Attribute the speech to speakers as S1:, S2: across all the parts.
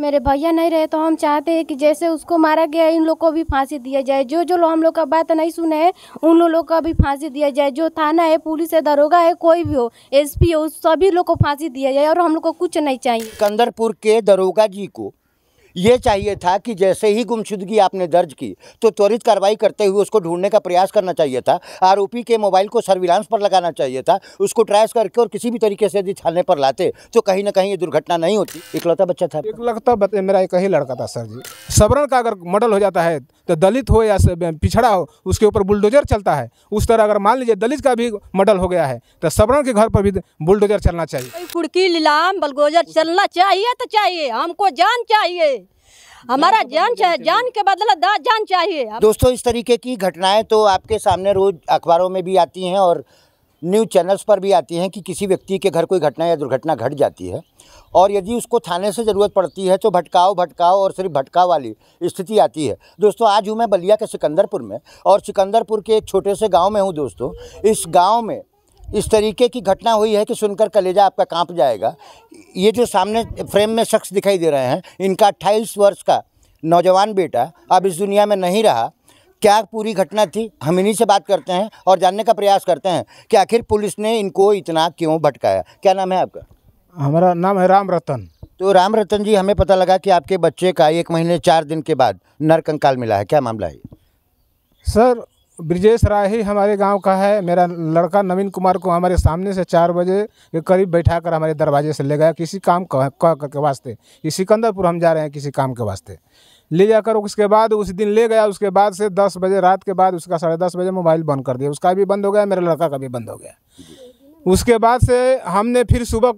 S1: मेरे भैया नहीं रहे तो हम चाहते हैं कि जैसे उसको मारा गया इन लोग को भी फांसी दिया जाए जो जो लोग हम लोग का बात नहीं सुने उन लोगों का भी फांसी दिया जाए जो थाना है पुलिस है दरोगा है कोई भी हो एसपी हो सभी लोग को फांसी दिया जाए और हम लोग को कुछ नहीं चाहिए कंदरपुर के दरोगा जी को ये चाहिए था कि जैसे ही गुमशुदगी आपने दर्ज की तो त्वरित कार्रवाई करते हुए उसको ढूंढने का प्रयास करना चाहिए था आरोपी के मोबाइल को सर्विलांस पर लगाना चाहिए था उसको ट्रैस करके और किसी भी तरीके से यदि थाने पर लाते तो कहीं ना कहीं ये दुर्घटना नहीं होती इकलौता बच्चा था
S2: एक लगता मेरा एक ही लड़का था सर जी सबरण का अगर मॉडल हो जाता है तो दलित हो या पिछड़ा हो उसके ऊपर बुलडोजर चलता है उस तरह अगर मान लीजिए दलित का भी मॉडल हो गया है तो सबरण के घर पर भी बुलडोजर चलना चाहिए
S1: कुड़की लीलाम बुलडोजर चलना चाहिए तो चाहिए हमको जान चाहिए हमारा जान तो चाहिए जान के बदला दा जान चाहिए दोस्तों इस तरीके की घटनाएं तो आपके सामने रोज अखबारों में भी आती हैं और न्यूज़ चैनल्स पर भी आती हैं कि किसी व्यक्ति के घर कोई घटना या दुर्घटना घट जाती है और यदि उसको थाने से ज़रूरत पड़ती है तो भटकाओ भटकाओ और सिर्फ भटकाओ वाली स्थिति आती है दोस्तों आज हूँ मैं बलिया के सिकंदरपुर में और सिकंदरपुर के एक छोटे से गाँव में हूँ दोस्तों इस गाँव में इस तरीके की घटना हुई है कि सुनकर कलेजा आपका कांप जाएगा ये जो सामने फ्रेम में शख्स दिखाई दे रहे हैं इनका अट्ठाईस वर्ष का नौजवान बेटा अब इस दुनिया में नहीं रहा क्या पूरी घटना थी हम इन्हीं से बात करते हैं और जानने का प्रयास करते हैं कि आखिर पुलिस ने इनको इतना क्यों भटकाया क्या नाम है आपका
S2: हमारा नाम है राम रतन
S1: तो राम रतन जी हमें पता लगा कि आपके बच्चे का एक महीने चार दिन के बाद नरकंकाल मिला है क्या मामला है
S2: सर ब्रिजेश राय ही हमारे गांव का है मेरा लड़का नवीन कुमार को हमारे सामने से चार बजे के करीब बैठा कर हमारे दरवाजे से ले गया किसी काम का, का, का के वास्ते सिकंदरपुर हम जा रहे हैं किसी काम के वास्ते ले जाकर उसके बाद उस दिन ले गया उसके बाद से दस बजे रात के बाद उसका साढ़े दस बजे मोबाइल बंद कर दिया उसका भी बंद हो गया मेरे लड़का का भी बंद हो गया उसके बाद से हमने फिर सुबह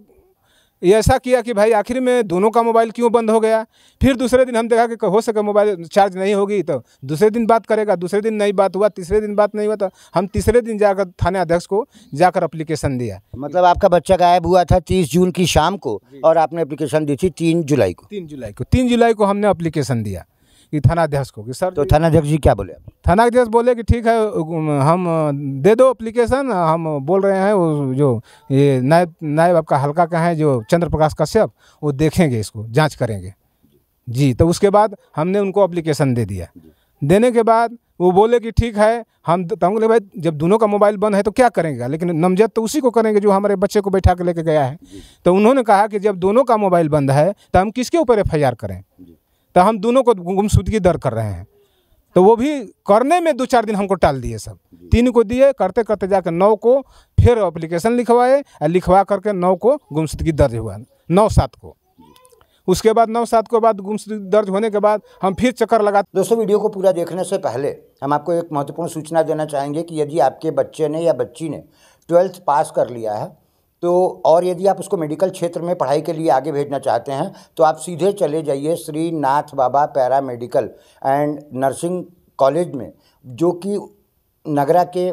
S2: ऐसा किया कि भाई आखिर में दोनों का मोबाइल क्यों बंद हो गया फिर दूसरे दिन हम देखा कि हो सके मोबाइल चार्ज नहीं होगी तो दूसरे दिन बात करेगा दूसरे दिन नहीं बात हुआ तीसरे दिन बात नहीं हुआ तो हम तीसरे दिन जाकर थाने अध्यक्ष को जाकर अप्लीकेशन दिया मतलब आपका बच्चा गायब हुआ था तीस जून की शाम को और आपने अप्लीकेशन दी थी तीन जुलाई को तीन जुलाई को तीन जुलाई को हमने अप्लीकेशन दिया कि थानाध्यक्ष को कि सर तो थानाध्यक्ष जी क्या बोले थानाध्यक्ष बोले कि ठीक है हम दे दो अप्लीकेशन हम बोल रहे हैं वो जो ये नायब नायब आपका हल्का का है जो चंद्र प्रकाश कश्यप वो देखेंगे इसको जाँच करेंगे जी तो उसके बाद हमने उनको अप्लीकेशन दे दिया देने के बाद वो बोले कि ठीक है हम तो हम बोले भाई जब दोनों का मोबाइल बंद है तो क्या करेंगे लेकिन नमजद तो उसी को करेंगे जो हमारे बच्चे को बैठा के लेके गया है तो उन्होंने कहा कि जब दोनों का मोबाइल बंद है तो हम किसके ऊपर एफ करें तो हम दोनों को गुमशुदगी दर कर रहे हैं तो वो भी करने में दो चार दिन हमको टाल दिए सब तीन को दिए करते करते जाकर नौ को फिर अप्लीकेशन लिखवाए और लिखवा करके नौ को गुमशुदगी दर्ज हुआ नौ सात को उसके बाद नौ सात के बाद गुमशुदगी दर्ज होने के बाद हम फिर चक्कर लगा दोस्तों वीडियो को पूरा देखने से पहले हम आपको
S1: एक महत्वपूर्ण सूचना देना चाहेंगे कि यदि आपके बच्चे ने या बच्ची ने ट्वेल्थ पास कर लिया है तो और यदि आप उसको मेडिकल क्षेत्र में पढ़ाई के लिए आगे भेजना चाहते हैं तो आप सीधे चले जाइए Shri Nath Baba para medical and nursing college में जो कि नगरा के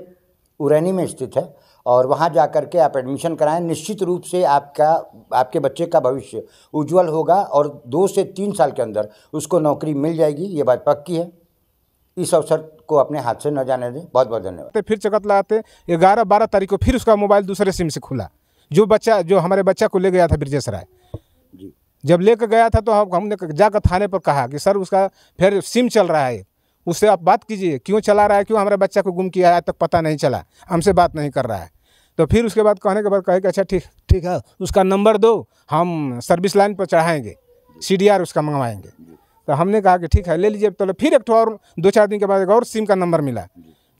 S1: उरैनी में स्थित है और वहाँ जा कर के आप एडमिशन कराएं निश्चित रूप से आपका आपके बच्चे का भविष्य उज्जवल होगा और दो से तीन साल के अंदर उसको नौकरी मिल जाएगी ये बात पक्की है इस अवसर को अपने
S2: हाथ से न जाने दें बहुत बहुत धन्यवाद फिर चकत लगाते ग्यारह बारह तारीख को फिर उसका मोबाइल दूसरे सिम से खुला जो बच्चा जो हमारे बच्चा को ले गया था ब्रजेश राय जब ले गया था तो हम हमने जाकर थाने पर कहा कि सर उसका फिर सिम चल रहा है उससे आप बात कीजिए क्यों चला रहा है क्यों हमारे बच्चा को गुम किया है आज तक पता नहीं चला हमसे बात नहीं कर रहा है तो फिर उसके बाद कहने के बाद कहे कि अच्छा ठीक ठीक है उसका नंबर दो हम सर्विस लाइन पर चढ़ाएँगे सी उसका मंगवाएंगे तो हमने कहा कि ठीक है ले लीजिए तो फिर एक और दो चार दिन के बाद एक और सिम का नंबर मिला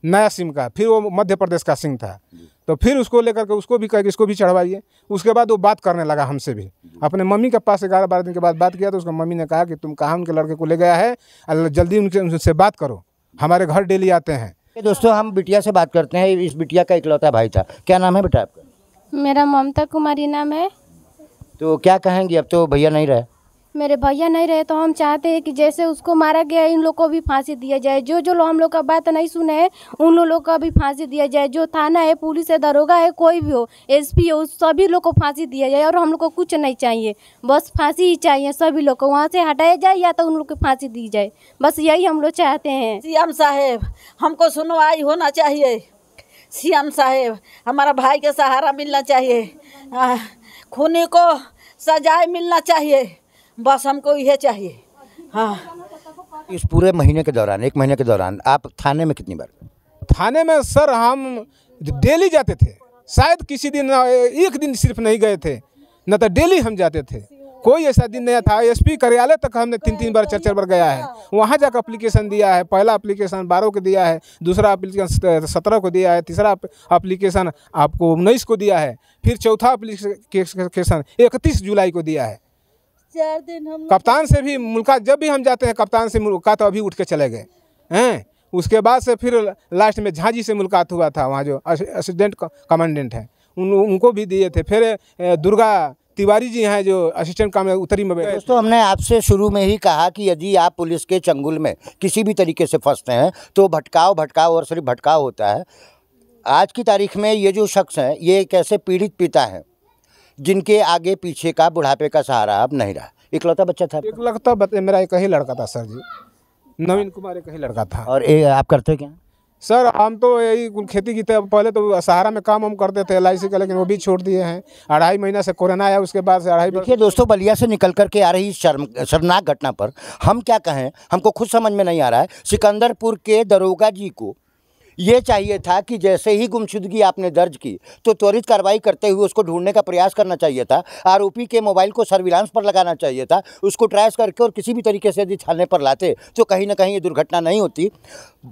S2: नया सिम का फिर वो मध्य प्रदेश का सिम था तो फिर उसको लेकर के उसको भी कह इसको भी चढ़वाइए उसके बाद वो बात करने लगा हमसे भी अपने मम्मी के पास ग्यारह बारह दिन के बाद बात किया तो उसका मम्मी ने कहा कि तुम कहाँ उनके लड़के को ले गया है जल्दी उनके उनसे बात करो हमारे घर डेली आते हैं दोस्तों हम बिटिया से बात
S1: करते हैं इस बिटिया का इकलौता भाई था क्या नाम है बेटा आपका मेरा ममता कुमारी नाम है तो क्या कहेंगी अब तो भैया नहीं रहे मेरे भैया नहीं रहे तो हम चाहते हैं कि जैसे उसको मारा गया इन लोग को भी फांसी दिया जाए जो जो लोग हम लोग का बात नहीं सुने है उन लोगों का भी फांसी दिया जाए जो थाना है पुलिस है दरोगा है कोई भी हो एसपी हो सभी लोग को फांसी दिया जाए और हम लोग को कुछ नहीं चाहिए बस फांसी ही चाहिए सभी लोग को वहाँ से हटाया जाए या तो उन लोग को फांसी दी जाए बस यही हम लोग चाहते हैं सी एम साहेब हमको सुनवाई होना चाहिए सी एम साहेब हमारा भाई का सहारा मिलना चाहिए खूनी को सजाए मिलना चाहिए बस हमको यह चाहिए हाँ इस पूरे महीने के दौरान एक महीने के दौरान आप थाने में कितनी
S2: बार थाने में सर हम डेली जाते थे शायद किसी दिन एक दिन सिर्फ नहीं गए थे न तो डेली हम जाते थे कोई ऐसा दिन नहीं था एसपी कार्यालय तक हमने तीन तीन बार चार चार बार गया है वहाँ जाकर अप्लीकेशन दिया है पहला अप्लीकेशन बारह को दिया है दूसरा अप्लीकेशन सत्रह को दिया है तीसरा अप्लीकेशन आपको उन्नीस को दिया है फिर चौथा अप्लीकेशन इकतीस जुलाई को दिया है
S1: चार दिन हम
S2: कप्तान से भी मुल्का जब भी हम जाते हैं कप्तान से मुल्का तो अभी उठ के चले गए हैं उसके बाद से फिर लास्ट में झांझी से मुलाकात हुआ था वहाँ जो असिस्टेंट कमांडेंट हैं उन उनको भी दिए थे फिर दुर्गा तिवारी जी हैं जो असिस्टेंट काम उत्तरी में दोस्तों
S1: तो हमने आपसे शुरू में ही कहा कि यदि आप पुलिस के चंगुल में किसी भी तरीके से फंसते हैं तो भटकाव भटकाव और सिर्फ भटकाव होता है आज की तारीख में ये जो शख्स हैं ये कैसे पीड़ित पिता हैं जिनके आगे पीछे का बुढ़ापे का सहारा अब नहीं रहा इकलौता
S2: बच्चा था इकलौता बच्चे मेरा एक ही लड़का था सर जी नवीन कुमार एक ही लड़का था और ए, आप करते क्या सर हम तो यही खेती की थे पहले तो सहारा में काम हम करते थे एल का लेकिन वो भी छोड़ दिए हैं अढ़ाई महीना से कोरोना आया उसके बाद से अढ़ाई देखिए दोस्तों बलिया से निकल कर के आ रही शर्म
S1: शर्मनाक घटना पर हम क्या कहें हमको खुद समझ में नहीं आ रहा है सिकंदरपुर के दरोगा जी को ये चाहिए था कि जैसे ही गुमशुदगी आपने दर्ज की तो त्वरित कार्रवाई करते हुए उसको ढूंढने का प्रयास करना चाहिए था आरोपी के मोबाइल को सर्विलांस पर लगाना चाहिए था उसको ट्रैस करके और किसी भी तरीके से यदि छाने पर लाते तो कहीं ना कहीं ये दुर्घटना नहीं होती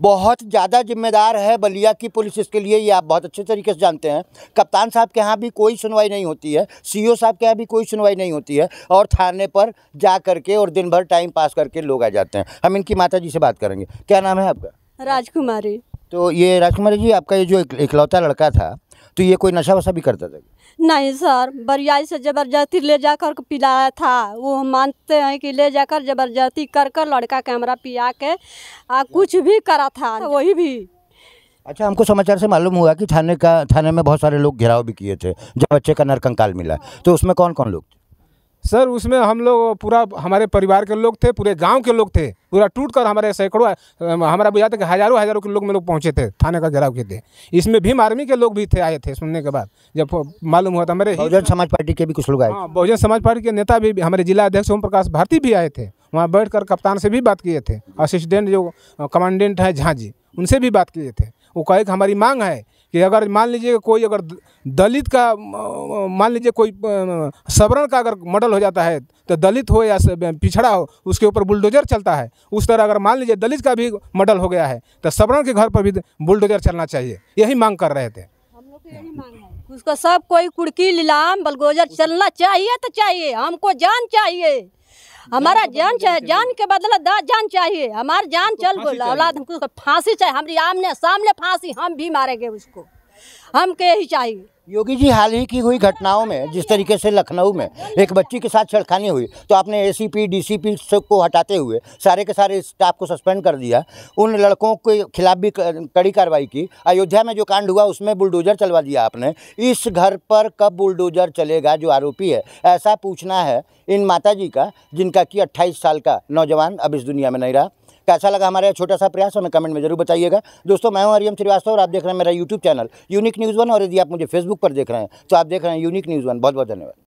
S1: बहुत ज़्यादा जिम्मेदार है बलिया की पुलिस इसके लिए ये आप बहुत अच्छे तरीके से जानते हैं कप्तान साहब के यहाँ भी कोई सुनवाई नहीं होती है सी साहब के यहाँ भी कोई सुनवाई नहीं होती है और थाने पर जा करके और दिन भर टाइम पास करके लोग आ जाते हैं हम इनकी माता जी से बात करेंगे क्या नाम है आपका
S2: राजकुमारी
S1: तो ये राजकुमारी जी आपका ये जो इकलौता लड़का था तो ये कोई नशा वशा भी करता था
S2: नहीं सर बरियाई से ज़बरदस्ती ले जाकर पिलाया था वो हम मानते हैं कि ले जाकर ज़बरदस्ती कर कर लड़का कैमरा पिया के आ, कुछ भी करा था वही भी
S1: अच्छा हमको समाचार से मालूम हुआ कि थाने का थाने में बहुत सारे लोग घेराव भी किए थे जब बच्चे का नरकंकाल मिला तो उसमें कौन कौन लोग थे
S2: सर उसमें हम लोग पूरा हमारे परिवार के लोग थे पूरे गांव के लोग थे पूरा टूट कर हमारे सैकड़ों हमारा बुझाते कि हजारों हजारों के लोग में लोग पहुँचे थे थाने का घेराव के थे इसमें भीम आर्मी के लोग भी थे आए थे सुनने के बाद जब मालूम हुआ था हमारे बहुजन समाज पार्टी के भी कुछ लोग आए हाँ बहुजन समाज पार्टी के नेता भी हमारे जिला अध्यक्ष ओम प्रकाश भारती भी आए थे वहाँ बैठ कर कप्तान से भी बात किए थे असिस्टेंट जो कमांडेंट है झाँ जी उनसे भी बात किए थे वो कहे कि हमारी मांग है कि अगर मान लीजिए कोई अगर दलित का मान लीजिए कोई सवरण का अगर मॉडल हो जाता है तो दलित हो या पिछड़ा हो उसके ऊपर बुलडोजर चलता है उस तरह अगर मान लीजिए दलित का भी मॉडल हो गया है तो सवरण के घर पर भी बुलडोजर चलना चाहिए यही मांग कर रहे थे
S1: तो उसका सब कोई कुड़की लीलाम बलगोजर चलना चाहिए तो चाहिए हमको जान चाहिए हमारा जान चाहिए तो जान के बदला जान चाहिए हमारा जान तो चल औलाद हमको तो फांसी चाहिए हमारी आमने सामने फांसी हम भी मारेंगे उसको के ही चाहिए योगी जी हाल ही की हुई घटनाओं में जिस तरीके से लखनऊ में एक बच्ची के साथ छेड़खानी हुई तो आपने एसीपी डीसीपी सब को हटाते हुए सारे के सारे स्टाफ को सस्पेंड कर दिया उन लड़कों के खिलाफ भी कड़ी कार्रवाई की अयोध्या में जो कांड हुआ उसमें बुलडोजर चलवा दिया आपने इस घर पर कब बुलडोजर चलेगा जो आरोपी है ऐसा पूछना है इन माता जी का जिनका कि अट्ठाईस साल का नौजवान अब इस दुनिया में नहीं रहा कैसा अच्छा लगा हमारा छोटा सा प्रयास हमें कमेंट में जरूर बताइएगा दोस्तों मैं हूं हरियम श्रीवास्तव और आप देख रहे हैं मेरा YouTube channel unique news one और यदि आप मुझे फेसबुक पर देख रहे हैं तो आप देख रहे हैं यूनिक न्यूज़ वन बहुत बहुत धन्यवाद